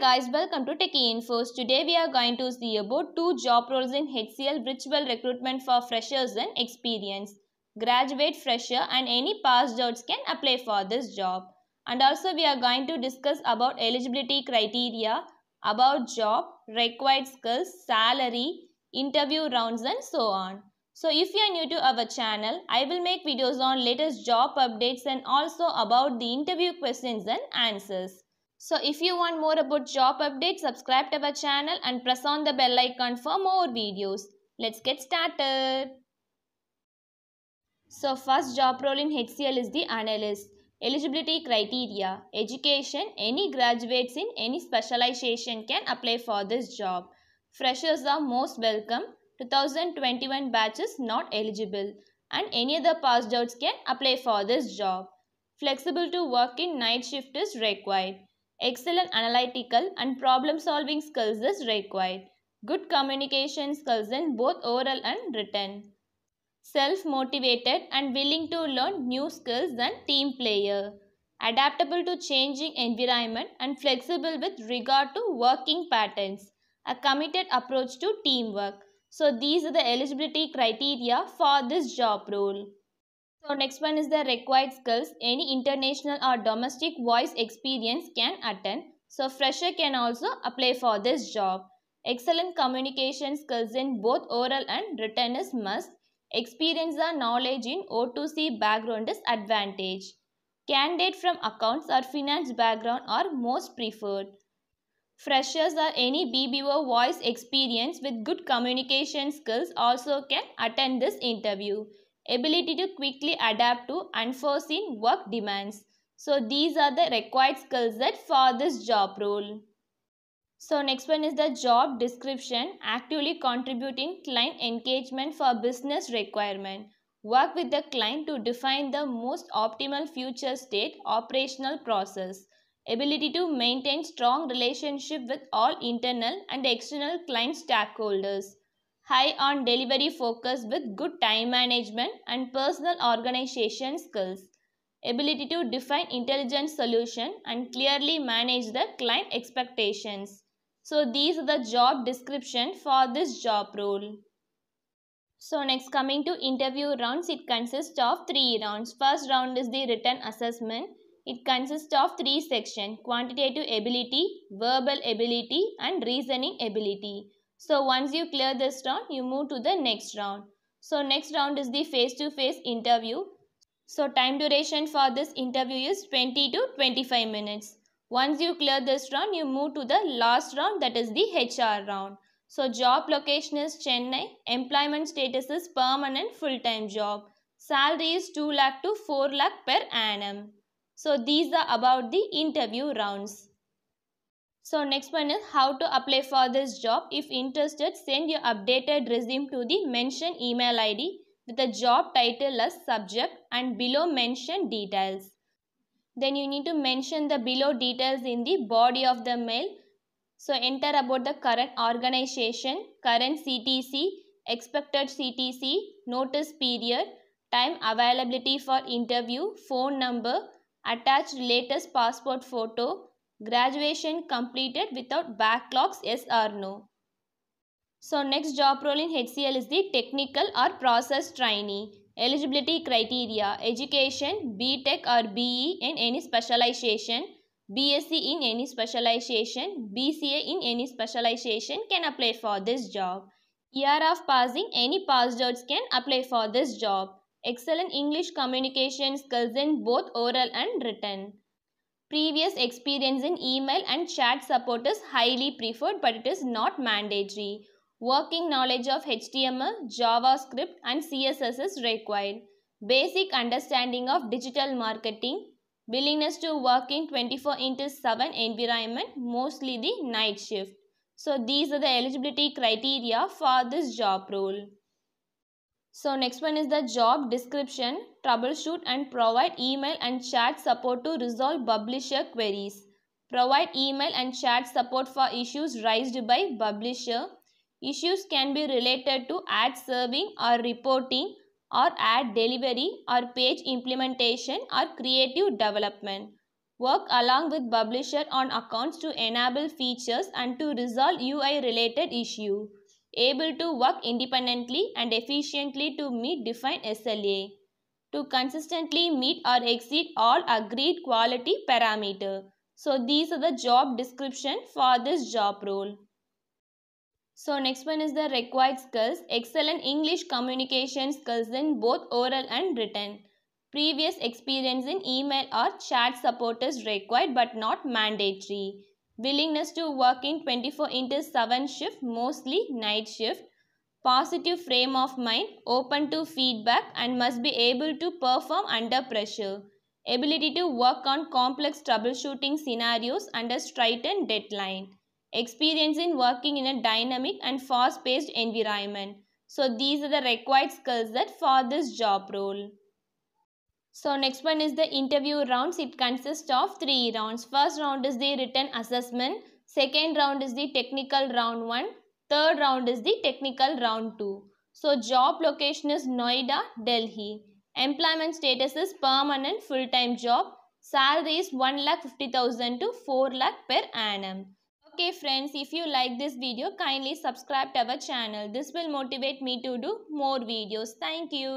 guys, welcome to Techie Infos. Today we are going to see about two job roles in HCL virtual recruitment for freshers and experience. Graduate fresher and any past jobs can apply for this job. And also we are going to discuss about eligibility criteria, about job, required skills, salary, interview rounds and so on. So if you are new to our channel, I will make videos on latest job updates and also about the interview questions and answers. So if you want more about job updates, subscribe to our channel and press on the bell icon for more videos. Let's get started. So first job role in HCL is the analyst. Eligibility criteria, education, any graduates in any specialization can apply for this job. Freshers are most welcome. 2021 batches not eligible and any other passed outs can apply for this job. Flexible to work in night shift is required. Excellent analytical and problem solving skills is required. Good communication skills in both oral and written. Self motivated and willing to learn new skills and team player. Adaptable to changing environment and flexible with regard to working patterns. A committed approach to teamwork. So these are the eligibility criteria for this job role. So next one is the required skills any international or domestic voice experience can attend. So fresher can also apply for this job. Excellent communication skills in both oral and written is must. Experience or knowledge in O2C background is advantage. Candidate from accounts or finance background are most preferred. Freshers or any BBO voice experience with good communication skills also can attend this interview ability to quickly adapt to unforeseen work demands. So these are the required skill set for this job role. So next one is the job description, actively contributing client engagement for business requirement. Work with the client to define the most optimal future state operational process. Ability to maintain strong relationship with all internal and external client stakeholders high on delivery focus with good time management and personal organization skills, ability to define intelligent solution and clearly manage the client expectations. So these are the job description for this job role. So next coming to interview rounds, it consists of three rounds. First round is the written assessment. It consists of three sections, quantitative ability, verbal ability and reasoning ability. So once you clear this round, you move to the next round. So next round is the face-to-face -face interview. So time duration for this interview is 20 to 25 minutes. Once you clear this round, you move to the last round that is the HR round. So job location is Chennai, employment status is permanent full-time job. Salary is 2 lakh to 4 lakh per annum. So these are about the interview rounds. So next one is how to apply for this job. If interested, send your updated resume to the mentioned email ID with the job title as subject and below mentioned details. Then you need to mention the below details in the body of the mail. So enter about the current organization, current CTC, expected CTC, notice period, time availability for interview, phone number, attached latest passport photo, Graduation completed without backlogs, yes or no? So next job role in HCL is the technical or process trainee. Eligibility criteria, education, B.Tech or BE in any specialization, BSc in any specialization, BCA in any specialization can apply for this job. Year of passing, any passed can apply for this job. Excellent English communication skills in both oral and written. Previous experience in email and chat support is highly preferred but it is not mandatory. Working knowledge of HTML, JavaScript and CSS is required. Basic understanding of digital marketing. Willingness to work in 24 into 7 environment, mostly the night shift. So these are the eligibility criteria for this job role. So next one is the job description, troubleshoot and provide email and chat support to resolve publisher queries. Provide email and chat support for issues raised by publisher. Issues can be related to ad serving or reporting or ad delivery or page implementation or creative development. Work along with publisher on accounts to enable features and to resolve UI related issue able to work independently and efficiently to meet defined SLA, to consistently meet or exceed all agreed quality parameter. So these are the job description for this job role. So next one is the required skills, excellent English communication skills in both oral and written. Previous experience in email or chat support is required but not mandatory willingness to work in 24 into 7 shift, mostly night shift, positive frame of mind, open to feedback and must be able to perform under pressure, ability to work on complex troubleshooting scenarios under straightened deadline, experience in working in a dynamic and fast-paced environment. So these are the required skills that for this job role. So next one is the interview rounds. It consists of three rounds. First round is the written assessment. Second round is the technical round one. Third round is the technical round two. So job location is Noida, Delhi. Employment status is permanent full-time job. Salary is 1,50,000 to 4 lakh per annum. Okay friends, if you like this video, kindly subscribe to our channel. This will motivate me to do more videos. Thank you.